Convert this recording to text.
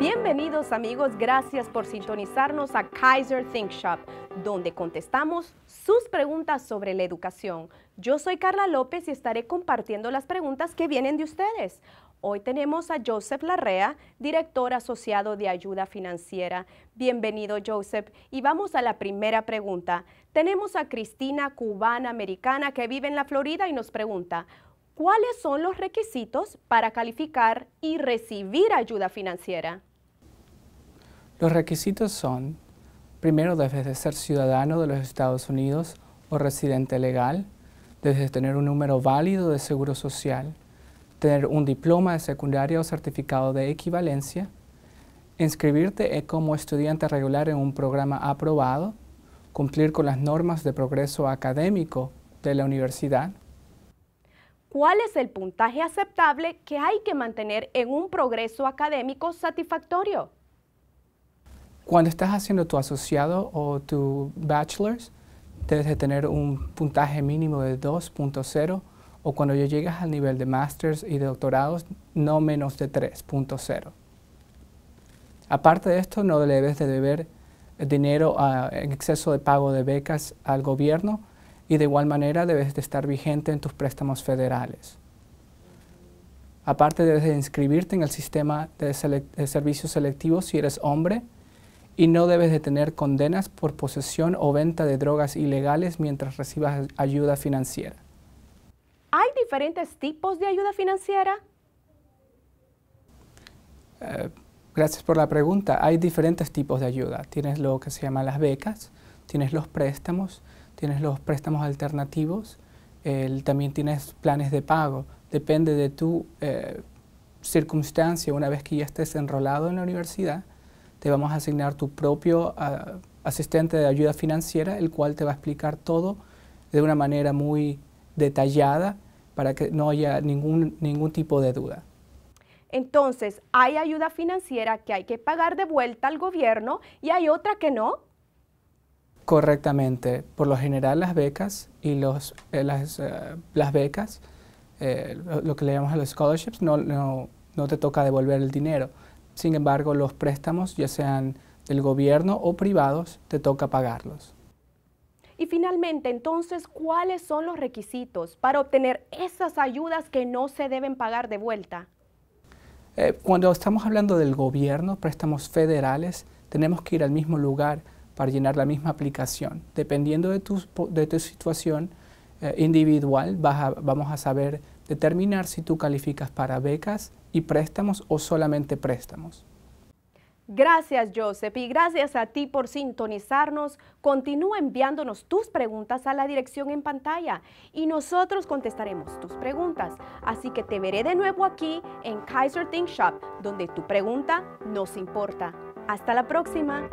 Bienvenidos amigos, gracias por sintonizarnos a Kaiser Think Shop, donde contestamos sus preguntas sobre la educación. Yo soy Carla López y estaré compartiendo las preguntas que vienen de ustedes. Hoy tenemos a Joseph Larrea, director asociado de ayuda financiera. Bienvenido Joseph y vamos a la primera pregunta. Tenemos a Cristina, cubana americana, que vive en la Florida y nos pregunta, ¿cuáles son los requisitos para calificar y recibir ayuda financiera? Los requisitos son, primero debes de ser ciudadano de los Estados Unidos o residente legal, debes de tener un número válido de seguro social, tener un diploma de secundaria o certificado de equivalencia, inscribirte como estudiante regular en un programa aprobado, cumplir con las normas de progreso académico de la universidad. ¿Cuál es el puntaje aceptable que hay que mantener en un progreso académico satisfactorio? Cuando estás haciendo tu asociado o tu bachelor's, debes de tener un puntaje mínimo de 2.0 o cuando ya llegas al nivel de masters y de doctorados, no menos de 3.0. Aparte de esto, no debes de deber dinero ah, en exceso de pago de becas al gobierno y de igual manera debes de estar vigente en tus préstamos federales. Aparte debes de inscribirte en el sistema de servicios selectivos si eres hombre y no debes de tener condenas por posesión o venta de drogas ilegales mientras recibas ayuda financiera. ¿Hay diferentes tipos de ayuda financiera? Eh, gracias por la pregunta. Hay diferentes tipos de ayuda. Tienes lo que se llama las becas, tienes los préstamos, tienes los préstamos alternativos, también tienes planes de pago. Depende de tu eh, circunstancia una vez que ya estés enrolado en la universidad te vamos a asignar tu propio ah, asistente de ayuda financiera, el cual te va a explicar todo de una manera muy detallada para que no haya ningún, ningún tipo de duda. Entonces, hay ayuda financiera que hay que pagar de vuelta al gobierno y hay otra que no. Correctamente. Por lo general las becas y los, eh, las, eh, las, becas, eh, lo, que le llamamos a los scholarships, no te toca devolver el dinero. Sin embargo, los préstamos, ya sean del gobierno o privados, te toca pagarlos. Y finalmente, entonces, ¿cuáles son los requisitos para obtener esas ayudas que no se deben pagar de vuelta? Eh, cuando estamos hablando del gobierno, préstamos federales, tenemos que ir al mismo lugar para llenar la misma aplicación. Dependiendo de tu, de tu situación eh, individual, vamos a saber determinar si tú calificas para becas y préstamos o solamente préstamos. Gracias, Joseph, y gracias a ti por sintonizarnos. Continúa enviándonos tus preguntas a la dirección en pantalla y nosotros contestaremos tus preguntas. Así que te veré de nuevo aquí en Kaiser Think Shop, donde tu pregunta nos importa. Hasta la próxima.